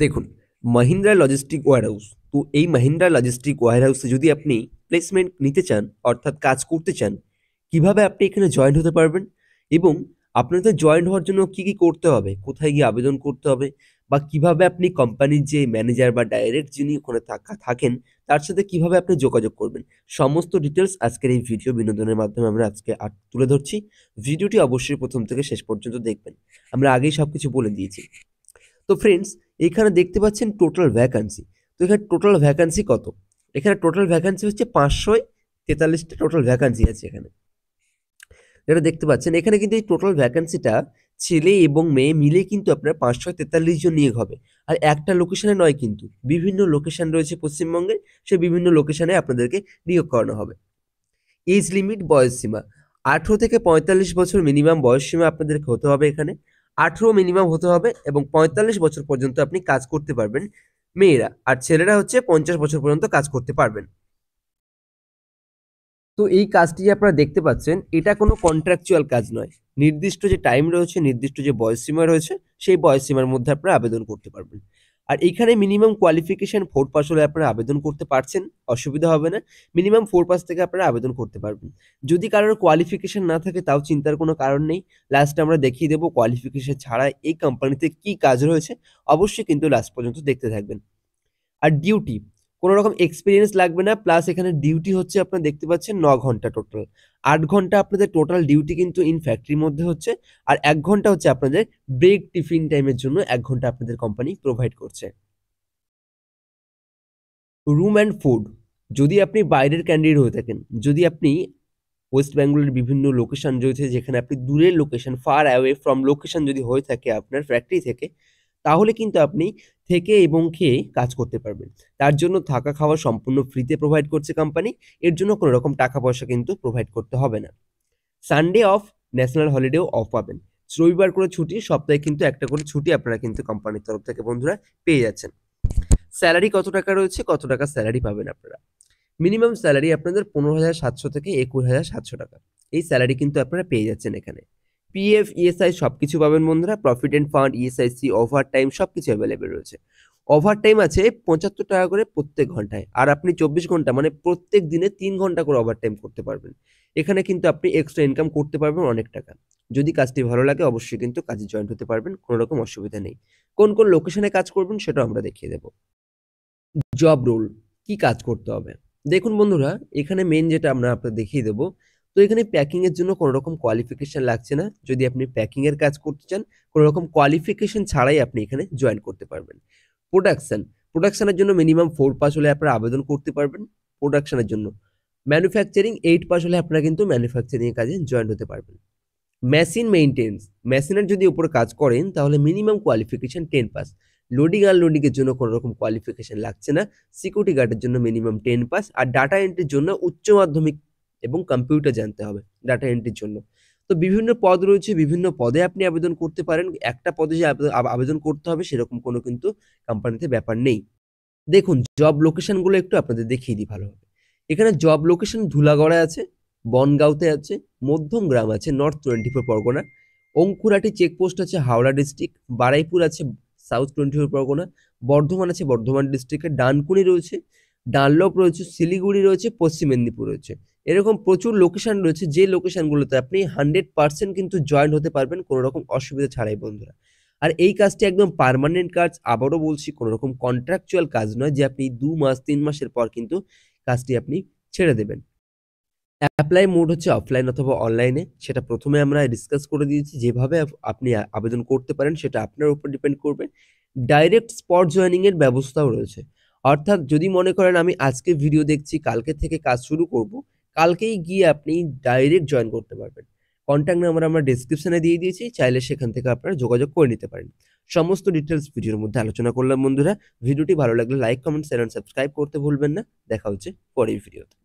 দেখুন Mahindra logistic warehouse তো এই মাহিন্দ্রা লজিস্টিক ওয়ারহাউসে যদি আপনি প্লেসমেন্ট নিতে চান অর্থাৎ কাজ করতে চান কিভাবে আপনি এখানে জয়েন হতে পারবেন এবং আপনাদের জয়েন হওয়ার জন্য কি কি করতে হবে কোথায় গিয়ে আবেদন করতে হবে বা কিভাবে আপনি কোম্পানির যে ম্যানেজার বা ডাইরেক্ট যিনি ওখানে থাকা থাকেন তার সাথে কিভাবে আপনি যোগাযোগ করবেন সমস্ত ডিটেলস আজকের এই ভিডিও বিনোদনের মাধ্যমে আমরা আজকে তুলে ধরছি ভিডিওটি অবশ্যই প্রথম থেকে শেষ পর্যন্ত দেখবেন আমরা আগেই সব কিছু বলে দিয়েছি তো ফ্রেন্ডস এখানে দেখতে পাচ্ছেন টোটাল ভ্যাকান্সি তো এখানে টোটাল ভ্যাকান্সি কত এখানে টোটাল ভ্যাকান্সি হচ্ছে পাঁচশো তেতাল্লিশটা টোটাল ভ্যাকান্সি আছে এখানে যেটা দেখতে পাচ্ছেন এখানে কিন্তু এই টোটাল ভ্যাকান্সিটা ছেলে এবং মেয়ে মিলে কিন্তু আপনার পাঁচশো তেতাল্লিশ জন নিয়োগ হবে আর একটা লোকেশানে নয় কিন্তু বিভিন্ন লোকেশান রয়েছে পশ্চিমবঙ্গে সে বিভিন্ন লোকেশানে আপনাদেরকে নিয়োগ করানো হবে এজ লিমিট বয়স সীমা আঠেরো থেকে পঁয়তাল্লিশ বছর মিনিমাম বয়স সীমা আপনাদেরকে হতে হবে এখানে আঠেরো মিনিমাম হতে হবে এবং পঁয়তাল্লিশ বছর পর্যন্ত আপনি কাজ করতে পারবেন মেয়েরা আর ছেলেরা হচ্ছে পঞ্চাশ বছর পর্যন্ত কাজ করতে পারবেন তো এই কাজটি যে আপনারা দেখতে পাচ্ছেন এটা কোনো কন্ট্রাকচুয়াল কাজ নয় নির্দিষ্ট যে টাইম রয়েছে নির্দিষ্ট যে বয়স সীমা রয়েছে সেই বয়স সীমার মধ্যে আপনারা আবেদন করতে পারবেন আর এখানে মিনিমাম কোয়ালিফিকেশান ফোর পাস হলে আপনারা আবেদন করতে পারছেন অসুবিধা হবে না মিনিমাম ফোর পাস থেকে আপনারা আবেদন করতে পারবেন যদি কারোর কোয়ালিফিকেশান না থাকে তাও চিন্তার কোনো কারণ নেই লাস্টে আমরা দেখিয়ে দেবো কোয়ালিফিকেশান ছাড়া এই কোম্পানিতে কি কাজ রয়েছে অবশ্যই কিন্তু লাস্ট পর্যন্ত দেখতে থাকবেন আর ডিউটি কোনো রকম এক্সপিরিয়েন্স লাগবে না প্লাস এখানে ডিউটি হচ্ছে আপনার দেখতে পাচ্ছেন ন ঘন্টা টোটাল আট ঘন্টা আপনাদের টোটাল ডিউটি কিন্তু ইন ফ্যাক্টরির মধ্যে হচ্ছে আর এক ঘন্টা হচ্ছে আপনাদের ব্রেক টিফিন টাইমের জন্য এক ঘন্টা আপনাদের কোম্পানি প্রোভাইড করছে রুম অ্যান্ড ফুড যদি আপনি বাইরের ক্যান্ডিডেট হয়ে থাকেন যদি আপনি ওয়েস্ট বেঙ্গলের বিভিন্ন লোকেশান রয়েছে যেখানে আপনি দূরের location far away from location যদি হয়ে থাকে আপনার ফ্যাক্টরি থেকে তাহলে কিন্তু আপনি থেকে এবং খেয়ে কাজ করতে পারবেন তার জন্য থাকা খাওয়া সম্পূর্ণ ফ্রিতে প্রোভাইড করছে কোম্পানি এর জন্য কোনো রকম টাকা পয়সা কিন্তু প্রোভাইড করতে হবে না সানডে অফ ন্যাশনাল হলিডেও অফ পাবেন রবিবার করে ছুটি সপ্তাহে কিন্তু একটা করে ছুটি আপনারা কিন্তু কোম্পানির তরফ থেকে বন্ধুরা পেয়ে যাচ্ছেন স্যালারি কত টাকা রয়েছে কত টাকা স্যালারি পাবেন আপনারা মিনিমাম স্যালারি আপনাদের পনেরো হাজার সাতশো থেকে একুশ হাজার সাতশো টাকা এই স্যালারি কিন্তু আপনারা পেয়ে যাচ্ছেন এখানে পিএফ ইএসআই e সব কিছু পাবেন বন্ধুরা profit and fund ESIC overtime সব কিছু অ্যাভেলেবেল রয়েছে ওভার টাইম আছে পঁচাত্তর টাকা করে প্রত্যেক ঘন্টায় আর আপনি চব্বিশ ঘন্টা মানে প্রত্যেক দিনে তিন ঘন্টা করে ওভার টাইম করতে পারবেন এখানে কিন্তু আপনি এক্সট্রা ইনকাম করতে পারবেন অনেক টাকা যদি কাজটি ভালো লাগে অবশ্যই কিন্তু কাজে জয়েন হতে পারবেন কোনো রকম অসুবিধা নেই কোন কোন লোকেশনে কাজ করবেন সেটা আমরা দেখিয়ে দেব জব রোল কি কাজ করতে হবে দেখুন বন্ধুরা এখানে মেন যেটা আমরা আপনার দেখিয়ে দেবো তো এখানে প্যাকিংয়ের জন্য কোনো রকম কোয়ালিফিকেশন লাগছে না যদি আপনি প্যাকিংয়ের কাজ করতে চান কোনো রকম কোয়ালিফিকেশন ছাড়াই আপনি এখানে জয়েন করতে পারবেন প্রোডাকশন প্রোডাকশানের জন্য মিনিমাম ফোর পাস হলে আপনারা আবেদন করতে পারবেন প্রোডাকশানের জন্য ম্যানুফ্যাকচারিং এইট পাস হলে আপনারা কিন্তু ম্যানুফ্যাকচারিংয়ের কাজে জয়েন হতে পারবেন মেশিন মেইনটেন্স মেশিনের যদি উপরে কাজ করেন তাহলে minimum qualification ten pass loading এর জন্য কোনো রকম কোয়ালিফিকেশন লাগছে না সিকিউরিটি গার্ডের জন্য মিনিমাম টেন পাস আর ডাটা এন্ট্রির জন্য উচ্চ মাধ্যমিক এবং কম্পিউটার জানতে হবে ডাটা এন্ট্রির জন্য তো বিভিন্ন পদ রয়েছে বিভিন্ন পদে আপনি আবেদন করতে পারেন একটা পদে যে আবেদন করতে হবে সেরকম কোনো কিন্তু কোম্পানিতে ব্যাপার নেই দেখুন জব লোকেশনগুলো একটু আপনাদের দেখিয়ে দিই ভালোভাবে এখানে জব লোকেশন ধুলাগড়ে আছে বনগাঁওতে আছে মধ্যম গ্রাম আছে north twenty four Pargana Ankurhati checkpost আছে হাওড়া ডিস্ট্রিক্ট বারাইপুর আছে south twenty four Pargana Bardhaman আছে বর্ধমান ডিস্ট্রিক্টে ডানকুনি রয়েছে ডানলোপ রয়েছে শিলিগুড়ি রয়েছে পশ্চিম মেদিনীপুর রয়েছে এরকম প্রচুর লোকেশান রয়েছে যে লোকেশানগুলোতে আপনি হান্ড্রেড পার্সেন্ট কিন্তু জয়েন্ট হতে পারবেন কোনো রকম অসুবিধা ছাড়াই বন্ধুরা আর এই কাজটি একদম পারমানেন্ট কাজ আবারও বলছি কোনো রকম কন্ট্রাকচুয়াল কাজ নয় যে আপনি দু মাস তিন মাসের পর কিন্তু কাজটি আপনি ছেড়ে দেবেন অ্যাপ্লাই মোড হচ্ছে অফলাইন অথবা অনলাইনে সেটা প্রথমে আমরা ডিসকাস করে দিয়েছি যেভাবে আপনি আবেদন করতে পারেন সেটা আপনার উপর ডিপেন্ড করবে ডাইরেক্ট স্পট জয়নিংয়ের ব্যবস্থাও রয়েছে অর্থাৎ যদি মনে করেন আমি আজকে ভিডিও দেখছি কালকে থেকে কাজ শুরু করব কালকেই গিয়ে আপনি ডাইরেক্ট জয়েন করতে পারবেন কন্ট্যাক্ট নাম্বার আমরা ডিসক্রিপশানে দিয়ে দিয়েছি চাইলে সেখান থেকে আপনারা যোগাযোগ করে নিতে পারেন সমস্ত ডিটেলস ভিডিওর মধ্যে আলোচনা করলাম বন্ধুরা ভিডিওটি ভালো লাগলে লাইক কমেন্ট শেয়ার সাবস্ক্রাইব করতে ভুলবেন না দেখা হচ্ছে পরের ভিডিওতে